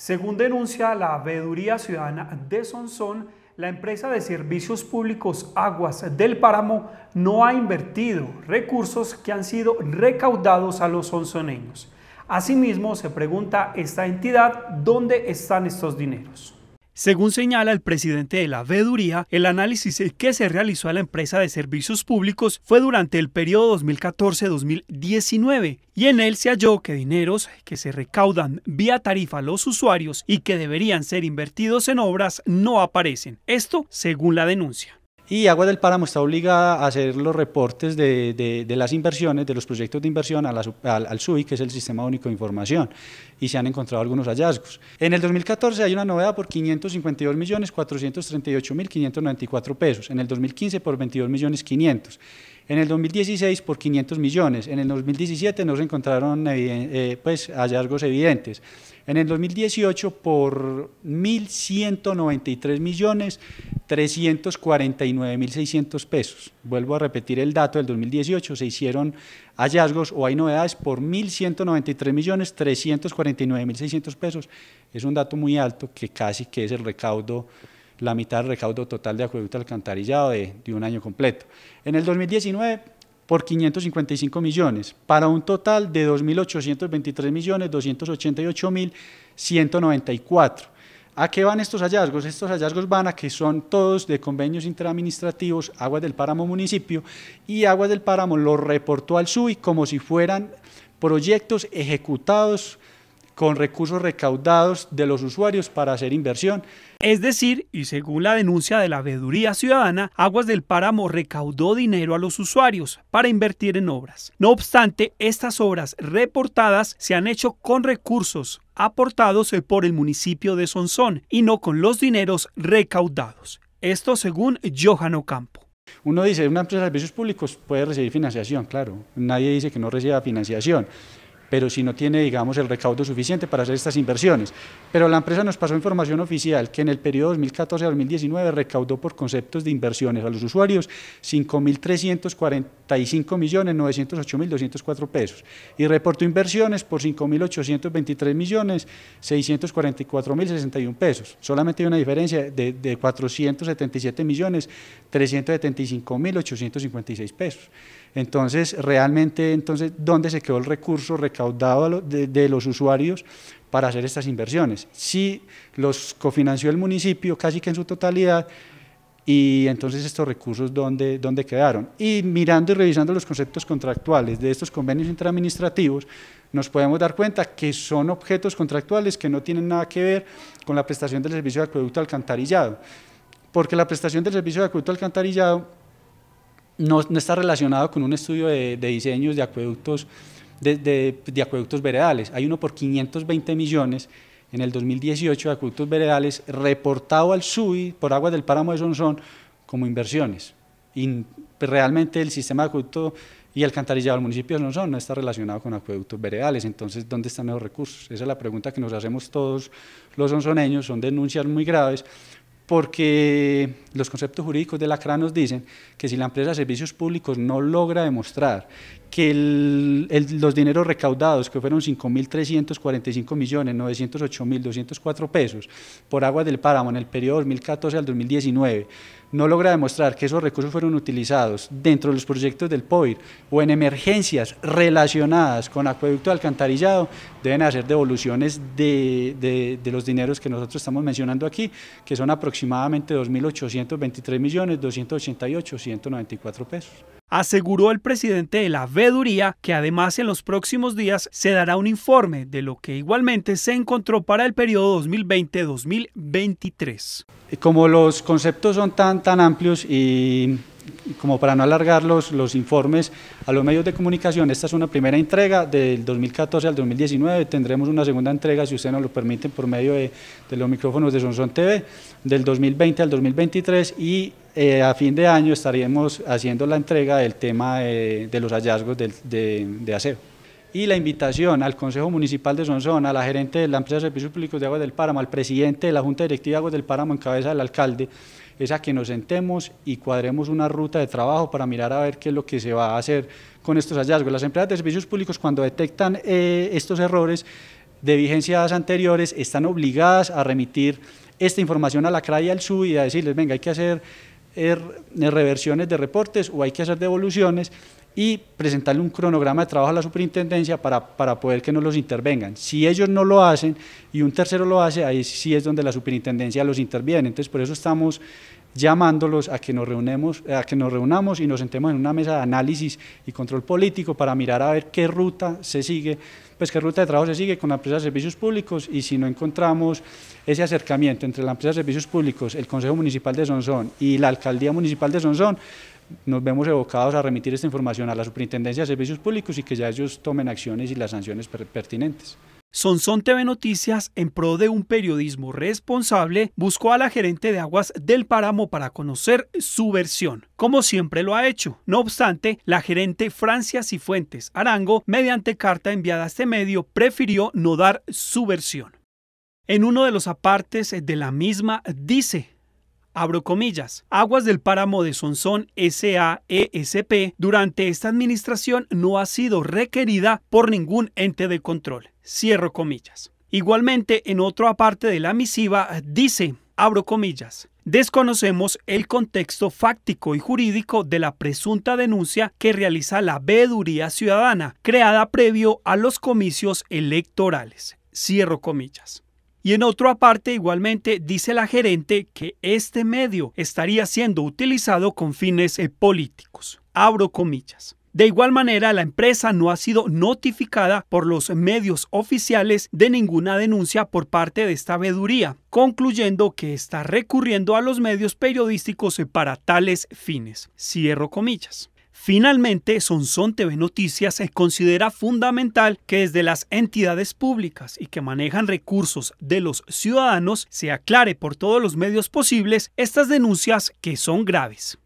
Según denuncia la Veeduría Ciudadana de Sonsón, la empresa de servicios públicos Aguas del Páramo no ha invertido recursos que han sido recaudados a los sonsoneños. Asimismo, se pregunta esta entidad dónde están estos dineros. Según señala el presidente de la Veeduría, el análisis que se realizó a la empresa de servicios públicos fue durante el periodo 2014-2019 y en él se halló que dineros que se recaudan vía tarifa a los usuarios y que deberían ser invertidos en obras no aparecen. Esto según la denuncia y Agua del Páramo está obligada a hacer los reportes de, las inversiones, de los proyectos de inversión al, al, SUI, que es el Sistema Único de Información, y se han encontrado algunos hallazgos. En el 2014 hay una novedad por 552.438.594 pesos, en el 2015 por 22 millones en el 2016 por 500 millones, en el 2017 no se encontraron eh, pues, hallazgos evidentes, en el 2018 por 1.193 millones 349.600 pesos. Vuelvo a repetir el dato del 2018, se hicieron hallazgos o hay novedades por 1.193 millones 349.600 pesos. Es un dato muy alto que casi que es el recaudo la mitad del recaudo total de acueducto alcantarillado de, un año completo. En el 2019 por 555 millones, para un total de 2.823 millones 288 ¿A qué van estos hallazgos? Estos hallazgos van a que son todos de convenios interadministrativos, Aguas del Páramo municipio, y Aguas del Páramo lo reportó al SUI como si fueran proyectos ejecutados con recursos recaudados de los usuarios para hacer inversión. Es decir, y según la denuncia de la Veeduría Ciudadana, Aguas del Páramo recaudó dinero a los usuarios para invertir en obras. No obstante, estas obras reportadas se han hecho con recursos aportados por el municipio de Sonsón y no con los dineros recaudados. Esto según Johan Ocampo. Uno dice, una empresa de servicios públicos puede recibir financiación, claro, nadie dice que no reciba financiación, pero si no tiene, digamos, el recaudo suficiente para hacer estas inversiones. Pero la empresa nos pasó información oficial que en el periodo 2014-2019 recaudó por conceptos de inversiones a los usuarios 5.345.908.204 pesos y reportó inversiones por 5.823.644.061 pesos. Solamente hay una diferencia de, 477.375.856 pesos. Entonces, realmente, entonces, ¿dónde se quedó el recurso recaudado de, los usuarios para hacer estas inversiones? Si los cofinanció el municipio casi que en su totalidad, y entonces estos recursos dónde, dónde quedaron. Y mirando y revisando los conceptos contractuales de estos convenios interadministrativos, nos podemos dar cuenta que son objetos contractuales que no tienen nada que ver con la prestación del servicio de acueducto alcantarillado, porque la prestación del servicio de acueducto alcantarillado no, está relacionado con un estudio de, diseños de acueductos, de, acueductos veredales. Hay uno por 520 millones en el 2018 de acueductos veredales reportado al SUI por aguas del páramo de Sonsón como inversiones. Y realmente el sistema de acueducto y alcantarillado del municipio de Sonsón no está relacionado con acueductos veredales. Entonces, ¿dónde están esos recursos? Esa es la pregunta que nos hacemos todos los sonsoneños. Son denuncias muy graves porque los conceptos jurídicos de la CRA nos dicen que si la empresa de servicios públicos no logra demostrar que los dineros recaudados, que fueron 5.345.908.204 pesos por agua del páramo en el periodo 2014 al 2019, no logra demostrar que esos recursos fueron utilizados dentro de los proyectos del POIR o en emergencias relacionadas con acueducto alcantarillado, deben hacer devoluciones de, los dineros que nosotros estamos mencionando aquí, que son aproximadamente 2.823.288.194 millones pesos aseguró el presidente de la veeduría que además en los próximos días se dará un informe de lo que igualmente se encontró para el periodo 2020-2023. Como los conceptos son tan, tan amplios y como para no alargar los, informes a los medios de comunicación, esta es una primera entrega del 2014 al 2019, tendremos una segunda entrega, si ustedes nos lo permiten, por medio de, los micrófonos de Sonson TV, del 2020 al 2023 y eh, a fin de año estaríamos haciendo la entrega del tema de, los hallazgos de, de, aseo y la invitación al Consejo Municipal de Sonsón, a la gerente de la empresa de servicios públicos de agua del Páramo, al presidente de la Junta Directiva de Aguas del Páramo en cabeza del alcalde, es a que nos sentemos y cuadremos una ruta de trabajo para mirar a ver qué es lo que se va a hacer con estos hallazgos. Las empresas de servicios públicos cuando detectan eh, estos errores de vigencias anteriores están obligadas a remitir esta información a la CRA y al SUB y a decirles, venga, hay que hacer Er, er reversiones de reportes o hay que hacer devoluciones y presentarle un cronograma de trabajo a la superintendencia para, para, poder que no los intervengan. Si ellos no lo hacen y un tercero lo hace, ahí sí es donde la superintendencia los interviene. Entonces, por eso estamos llamándolos a que, nos reunemos, eh, a que nos reunamos y nos sentemos en una mesa de análisis y control político para mirar a ver qué ruta se sigue, pues qué ruta de trabajo se sigue con la empresa de servicios públicos y si no encontramos ese acercamiento entre la empresa de servicios públicos, el Consejo Municipal de Sonzón y la Alcaldía Municipal de Sonzón, nos vemos evocados a remitir esta información a la Superintendencia de Servicios Públicos y que ya ellos tomen acciones y las sanciones pertinentes. Sonsón TV Noticias, en pro de un periodismo responsable, buscó a la gerente de aguas del páramo para conocer su versión, como siempre lo ha hecho. No obstante, la gerente Francia Cifuentes Arango, mediante carta enviada a este medio, prefirió no dar su versión. En uno de los apartes de la misma dice, abro comillas, Aguas del Páramo de Sonsón SAESP durante esta administración no ha sido requerida por ningún ente de control. Cierro comillas. Igualmente, en otra parte de la misiva dice, abro comillas, desconocemos el contexto fáctico y jurídico de la presunta denuncia que realiza la veeduría ciudadana, creada previo a los comicios electorales. Cierro comillas. Y en otra parte igualmente dice la gerente que este medio estaría siendo utilizado con fines eh, políticos. Abro comillas. De igual manera, la empresa no ha sido notificada por los medios oficiales de ninguna denuncia por parte de esta veeduría, concluyendo que está recurriendo a los medios periodísticos para tales fines. Cierro comillas. Finalmente, Sonson TV Noticias considera fundamental que desde las entidades públicas y que manejan recursos de los ciudadanos se aclare por todos los medios posibles estas denuncias que son graves.